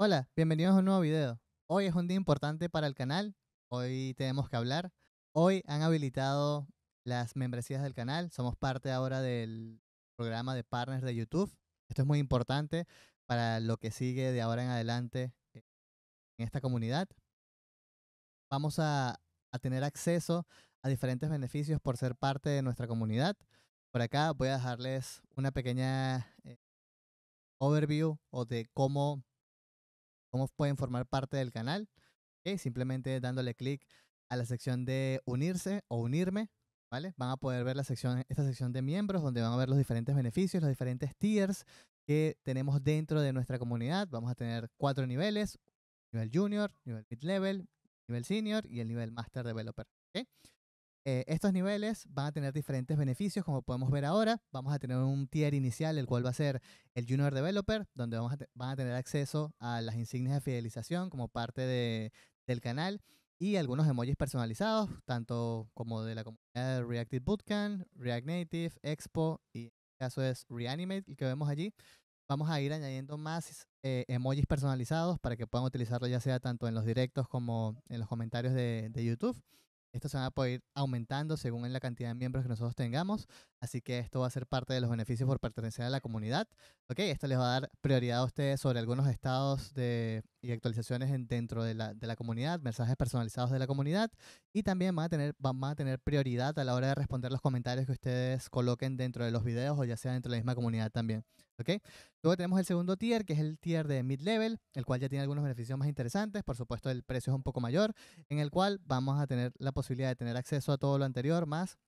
Hola, bienvenidos a un nuevo video. Hoy es un día importante para el canal, hoy tenemos que hablar. Hoy han habilitado las membresías del canal, somos parte ahora del programa de partners de YouTube. Esto es muy importante para lo que sigue de ahora en adelante eh, en esta comunidad. Vamos a, tener acceso a diferentes beneficios por ser parte de nuestra comunidad. Por acá voy a dejarles una pequeña eh, overview o de cómo cómo pueden formar parte del canal, simplemente dándole clic a la sección de unirse o unirme, ¿vale? Van a poder ver la sección, esta sección de miembros, donde van a ver los diferentes beneficios, los diferentes tiers que tenemos dentro de nuestra comunidad. Vamos a tener cuatro niveles, nivel junior, nivel mid-level, nivel senior y el nivel master developer. Eh, estos niveles van a tener diferentes beneficios, como podemos ver ahora. Vamos a tener un tier inicial, el cual va a ser el Junior Developer, donde vamos a van a tener acceso a las insignias de fidelización como parte de, del canal y algunos emojis personalizados, tanto como de la comunidad de Reactive Bootcamp, React Native, Expo y en este caso es Reanimate, y que vemos allí. Vamos a ir añadiendo más eh, emojis personalizados para que puedan utilizarlo ya sea tanto en los directos como en los comentarios de YouTube. Esto se va a poder ir aumentando según en la cantidad de miembros que nosotros tengamos. Así que esto va a ser parte de los beneficios por pertenecer a la comunidad. Ok, esto les va a dar prioridad a ustedes sobre algunos estados de, y actualizaciones dentro de la, de la, comunidad, mensajes personalizados de la comunidad. Y también van a, tener, van a tener prioridad a la hora de responder los comentarios que ustedes coloquen dentro de los videos o ya sea dentro de la misma comunidad también. Luego tenemos el segundo tier, que es el tier de mid-level, el cual ya tiene algunos beneficios más interesantes. Por supuesto, el precio es un poco mayor, en el cual vamos a tener la posibilidad de tener acceso a todo lo anterior, más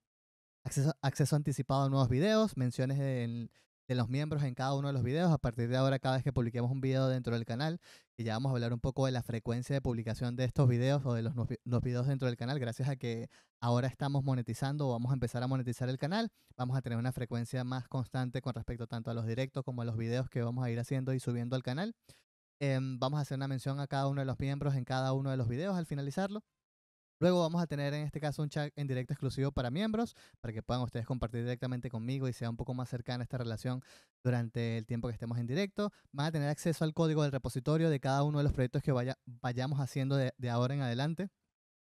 acceso, acceso anticipado a nuevos videos, menciones en de los miembros en cada uno de los videos. A partir de ahora, cada vez que publiquemos un video dentro del canal, y ya vamos a hablar un poco de la frecuencia de publicación de estos videos o de los, videos dentro del canal, gracias a que ahora estamos monetizando o vamos a empezar a monetizar el canal, vamos a tener una frecuencia más constante con respecto tanto a los directos como a los videos que vamos a ir haciendo y subiendo al canal. Em, vamos a hacer una mención a cada uno de los miembros en cada uno de los videos al finalizarlo. Luego vamos a tener en este caso un chat en directo exclusivo para miembros, para que puedan ustedes compartir directamente conmigo y sea un poco más cercana esta relación durante el tiempo que estemos en directo. Van a tener acceso al código del repositorio de cada uno de los proyectos que vayamos haciendo de, ahora en adelante.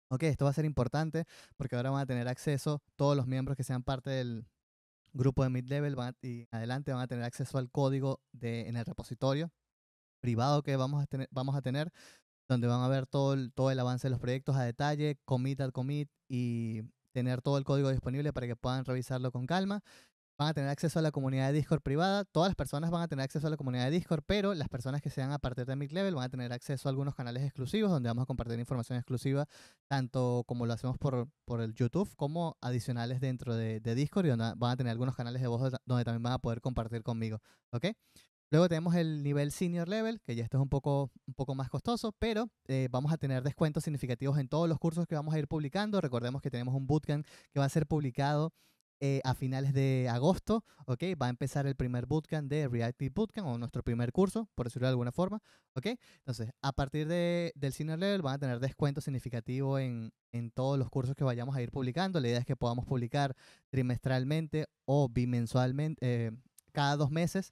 Ok, esto va a ser importante porque ahora van a tener acceso todos los miembros que sean parte del grupo de mid-level y adelante van a tener acceso al código de, en el repositorio privado que vamos a tener, vamos a tener donde van a ver todo el, todo el avance de los proyectos a detalle, commit al commit y tener todo el código disponible para que puedan revisarlo con calma. Van a tener acceso a la comunidad de Discord privada. Todas las personas van a tener acceso a la comunidad de Discord, pero las personas que sean a partir de mid-level van a tener acceso a algunos canales exclusivos donde vamos a compartir información exclusiva, tanto como lo hacemos por, por el YouTube, como adicionales dentro de, de Discord y van a tener algunos canales de voz donde también van a poder compartir conmigo. ¿Ok? Luego tenemos el nivel senior level, que ya esto es un poco, un poco más costoso, pero eh, vamos a tener descuentos significativos en todos los cursos que vamos a ir publicando. Recordemos que tenemos un bootcamp que va a ser publicado eh, a finales de agosto, ¿ok? Va a empezar el primer bootcamp de Reactive Bootcamp o nuestro primer curso, por decirlo de alguna forma, ¿ok? Entonces, a partir del senior level van a tener descuentos significativos en, todos los cursos que vayamos a ir publicando. La idea es que podamos publicar trimestralmente o bimensualmente, eh, cada dos meses,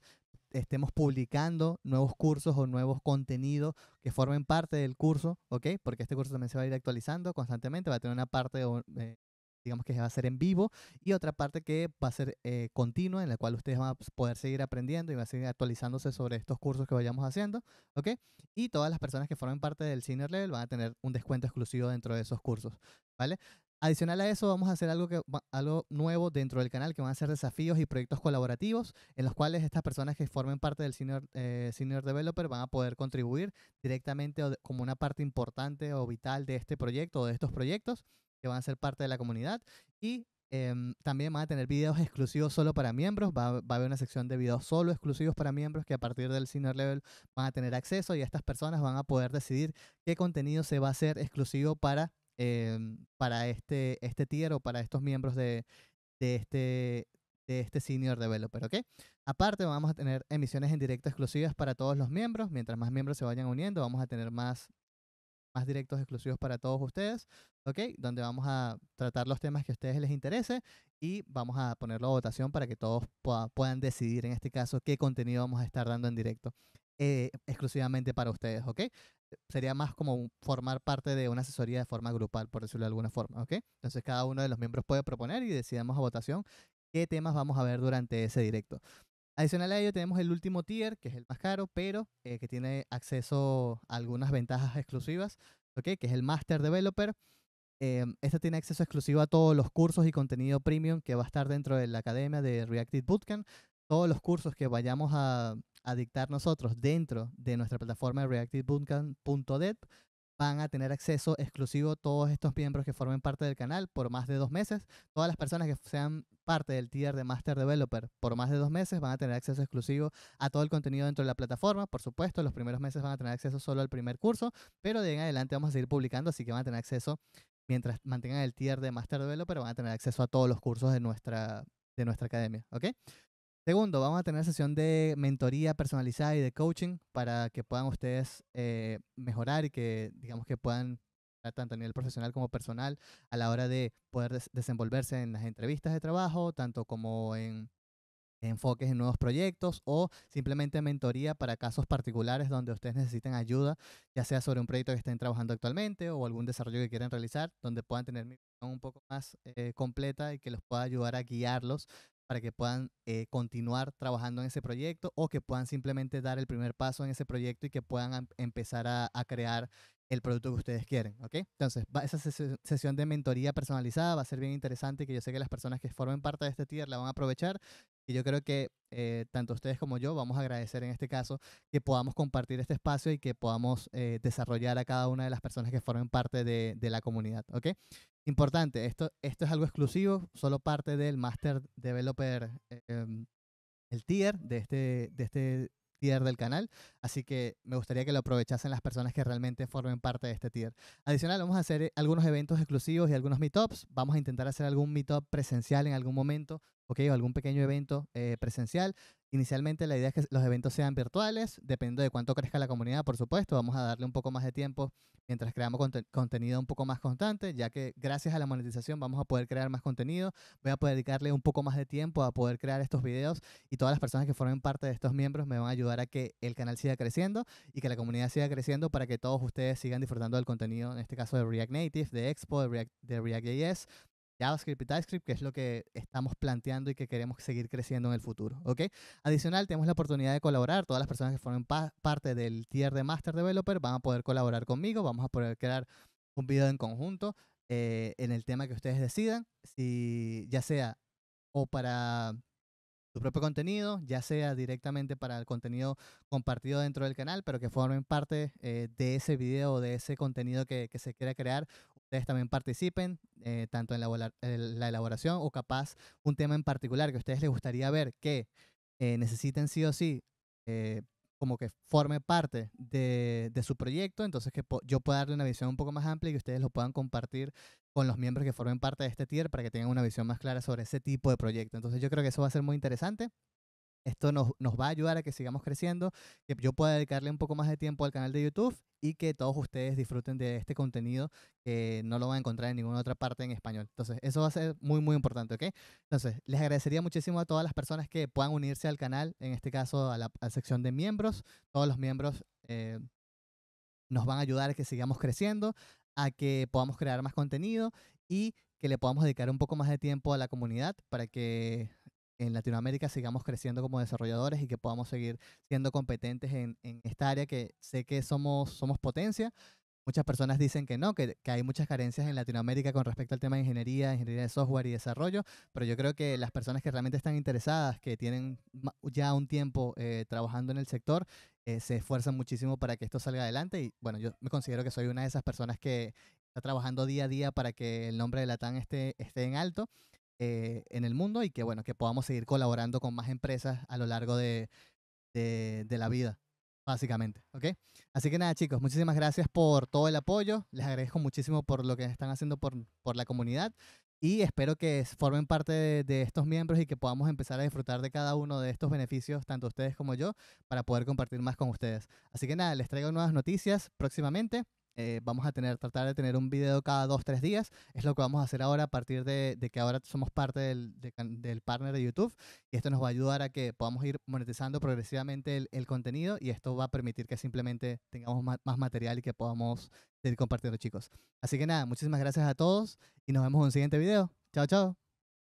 estemos publicando nuevos cursos o nuevos contenidos que formen parte del curso, ¿ok? Porque este curso también se va a ir actualizando constantemente, va a tener una parte, eh, digamos que va a ser en vivo, y otra parte que va a ser eh, continua, en la cual ustedes van a poder seguir aprendiendo y va a seguir actualizándose sobre estos cursos que vayamos haciendo, ¿ok? Y todas las personas que formen parte del senior level van a tener un descuento exclusivo dentro de esos cursos, ¿vale? Adicional a eso, vamos a hacer algo, que, algo nuevo dentro del canal, que van a ser desafíos y proyectos colaborativos, en los cuales estas personas que formen parte del senior, eh, developer van a poder contribuir directamente como una parte importante o vital de este proyecto o de estos proyectos, que van a ser parte de la comunidad. Y em, también van a tener videos exclusivos solo para miembros. Va, va, a haber una sección de videos solo exclusivos para miembros que a partir del senior level van a tener acceso y estas personas van a poder decidir qué contenido se va a hacer exclusivo para Em, para este, este tier o para estos miembros de, este, de este senior developer, ¿ok? Aparte vamos a tener emisiones en directo exclusivas para todos los miembros. Mientras más miembros se vayan uniendo, vamos a tener más, más directos exclusivos para todos ustedes, ¿ok? Donde vamos a tratar los temas que a ustedes les interese y vamos a ponerlo a votación para que todos puedan decidir en este caso qué contenido vamos a estar dando en directo. Eh, exclusivamente para ustedes, ¿ok? sería más como formar parte de una asesoría de forma grupal, por decirlo de alguna forma, ¿ok? Entonces cada uno de los miembros puede proponer y decidamos a votación qué temas vamos a ver durante ese directo. Adicional a ello tenemos el último tier, que es el más caro, pero eh, que tiene acceso a algunas ventajas exclusivas, ¿ok? Que es el Master Developer. Eh, este tiene acceso exclusivo a todos los cursos y contenido premium que va a estar dentro de la academia de Reactive Bootcamp. Todos los cursos que vayamos a a dictar nosotros dentro de nuestra plataforma reactivebootcamp.dev van a tener acceso exclusivo todos estos miembros que formen parte del canal por más de dos meses. Todas las personas que sean parte del tier de Master Developer por más de dos meses van a tener acceso exclusivo a todo el contenido dentro de la plataforma. Por supuesto, los primeros meses van a tener acceso solo al primer curso, pero de en adelante vamos a seguir publicando, así que van a tener acceso, mientras mantengan el tier de Master Developer, van a tener acceso a todos los cursos de nuestra, de nuestra academia. ¿ok? Segundo, vamos a tener sesión de mentoría personalizada y de coaching para que puedan ustedes eh, mejorar y que digamos que puedan tanto a nivel profesional como personal a la hora de poder desenvolverse en las entrevistas de trabajo, tanto como en enfoques en nuevos proyectos o simplemente mentoría para casos particulares donde ustedes necesiten ayuda, ya sea sobre un proyecto que estén trabajando actualmente o algún desarrollo que quieran realizar, donde puedan tener mi un poco más eh, completa y que los pueda ayudar a guiarlos para que puedan eh, continuar trabajando en ese proyecto o que puedan simplemente dar el primer paso en ese proyecto y que puedan empezar a, crear el producto que ustedes quieren, ¿ok? Entonces, va, esa sesión de mentoría personalizada va a ser bien interesante y que yo sé que las personas que formen parte de este tier la van a aprovechar y yo creo que eh, tanto ustedes como yo vamos a agradecer en este caso que podamos compartir este espacio y que podamos eh, desarrollar a cada una de las personas que formen parte de, de la comunidad, ¿ok? Importante, esto, esto es algo exclusivo, solo parte del Master Developer, em, el tier de este, de este tier del canal, así que me gustaría que lo aprovechasen las personas que realmente formen parte de este tier. Adicional, vamos a hacer eh, algunos eventos exclusivos y algunos meetups. Vamos a intentar hacer algún meetup presencial en algún momento okay, o algún pequeño evento eh, presencial. Inicialmente la idea es que los eventos sean virtuales, depende de cuánto crezca la comunidad, por supuesto, vamos a darle un poco más de tiempo mientras creamos contenido un poco más constante, ya que gracias a la monetización vamos a poder crear más contenido, voy a poder dedicarle un poco más de tiempo a poder crear estos videos y todas las personas que formen parte de estos miembros me van a ayudar a que el canal siga creciendo y que la comunidad siga creciendo para que todos ustedes sigan disfrutando del contenido, en este caso de React Native, de Expo, de React JavaScript y TypeScript, que es lo que estamos planteando y que queremos seguir creciendo en el futuro. ¿ok? Adicional, tenemos la oportunidad de colaborar. Todas las personas que formen parte del tier de Master Developer van a poder colaborar conmigo. Vamos a poder crear un video en conjunto eh, en el tema que ustedes decidan, si ya sea o para su propio contenido, ya sea directamente para el contenido compartido dentro del canal, pero que formen parte eh, de ese video, o de ese contenido que, que, se quiera crear, ustedes también participen, eh, tanto en la, elaboración o capaz un tema en particular que a ustedes les gustaría ver que eh, necesiten sí o sí, eh, como que forme parte de, su proyecto, entonces que yo pueda darle una visión un poco más amplia y que ustedes lo puedan compartir con los miembros que formen parte de este tier para que tengan una visión más clara sobre ese tipo de proyecto. Entonces yo creo que eso va a ser muy interesante. Esto nos, va a ayudar a que sigamos creciendo, que yo pueda dedicarle un poco más de tiempo al canal de YouTube y que todos ustedes disfruten de este contenido que no lo van a encontrar en ninguna otra parte en español. Entonces, eso va a ser muy, muy importante, ¿ok? Entonces, les agradecería muchísimo a todas las personas que puedan unirse al canal, en este caso a la, sección de miembros. Todos los miembros eh, nos van a ayudar a que sigamos creciendo, a que podamos crear más contenido y que le podamos dedicar un poco más de tiempo a la comunidad para que en Latinoamérica sigamos creciendo como desarrolladores y que podamos seguir siendo competentes en, esta área que sé que somos, somos potencia. Muchas personas dicen que no, que, que, hay muchas carencias en Latinoamérica con respecto al tema de ingeniería, ingeniería de software y desarrollo, pero yo creo que las personas que realmente están interesadas, que tienen ya un tiempo eh, trabajando en el sector, eh, se esfuerzan muchísimo para que esto salga adelante y bueno, yo me considero que soy una de esas personas que está trabajando día a día para que el nombre de Latam esté, esté en alto eh, en el mundo y que, bueno, que podamos seguir colaborando con más empresas a lo largo de, de, la vida, básicamente. ¿ok? Así que nada, chicos, muchísimas gracias por todo el apoyo. Les agradezco muchísimo por lo que están haciendo por, la comunidad y espero que formen parte de, estos miembros y que podamos empezar a disfrutar de cada uno de estos beneficios, tanto ustedes como yo, para poder compartir más con ustedes. Así que nada, les traigo nuevas noticias próximamente. Eh, vamos a tener, tratar de tener un video cada dos, tres días. Es lo que vamos a hacer ahora a partir de, que ahora somos parte del, del, partner de YouTube. Y esto nos va a ayudar a que podamos ir monetizando progresivamente el, contenido y esto va a permitir que simplemente tengamos más, material y que podamos seguir compartiendo, chicos. Así que nada, muchísimas gracias a todos y nos vemos en un siguiente video. Chao, chao.